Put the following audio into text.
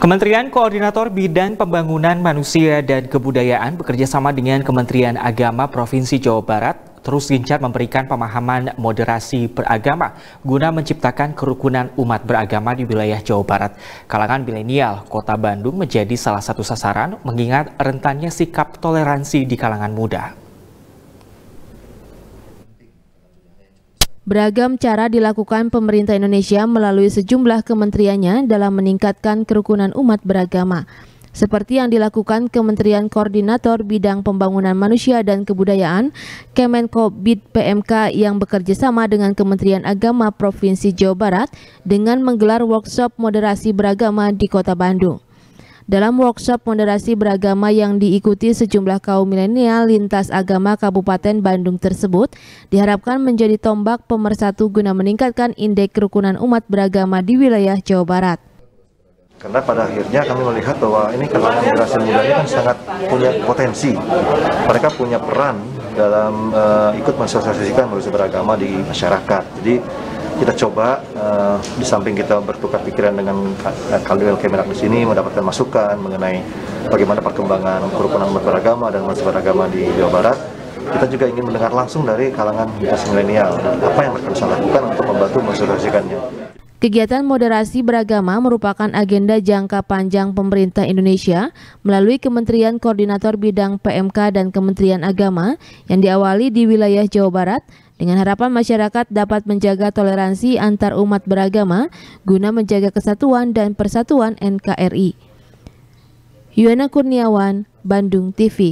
Kementerian Koordinator Bidang Pembangunan Manusia dan Kebudayaan bekerjasama dengan Kementerian Agama Provinsi Jawa Barat terus gencar memberikan pemahaman moderasi beragama guna menciptakan kerukunan umat beragama di wilayah Jawa Barat. Kalangan milenial kota Bandung menjadi salah satu sasaran mengingat rentannya sikap toleransi di kalangan muda. Beragam cara dilakukan pemerintah Indonesia melalui sejumlah kementeriannya dalam meningkatkan kerukunan umat beragama, seperti yang dilakukan Kementerian Koordinator Bidang Pembangunan Manusia dan Kebudayaan, Kemenko Bid PMK yang bekerja sama dengan Kementerian Agama Provinsi Jawa Barat dengan menggelar workshop moderasi beragama di Kota Bandung. Dalam workshop moderasi beragama yang diikuti sejumlah kaum milenial lintas agama Kabupaten Bandung tersebut, diharapkan menjadi tombak pemersatu guna meningkatkan indeks kerukunan umat beragama di wilayah Jawa Barat. Karena pada akhirnya kami melihat bahwa ini kalangan generasi muda ini kan sangat punya potensi. Mereka punya peran dalam uh, ikut mensosialisasikan melalui beragama di masyarakat. Jadi kita coba uh, di samping kita bertukar pikiran dengan Kaliwel Kemenak di sini mendapatkan masukan mengenai bagaimana perkembangan kerukunan beragama dan masalah beragama di Jawa Barat kita juga ingin mendengar langsung dari kalangan generasi milenial apa yang mereka bisa lakukan untuk membantu mensosialisasikannya. Kegiatan moderasi beragama merupakan agenda jangka panjang pemerintah Indonesia melalui Kementerian Koordinator Bidang PMK dan Kementerian Agama yang diawali di wilayah Jawa Barat dengan harapan masyarakat dapat menjaga toleransi antar umat beragama guna menjaga kesatuan dan persatuan NKRI. Yuana Kurniawan, Bandung TV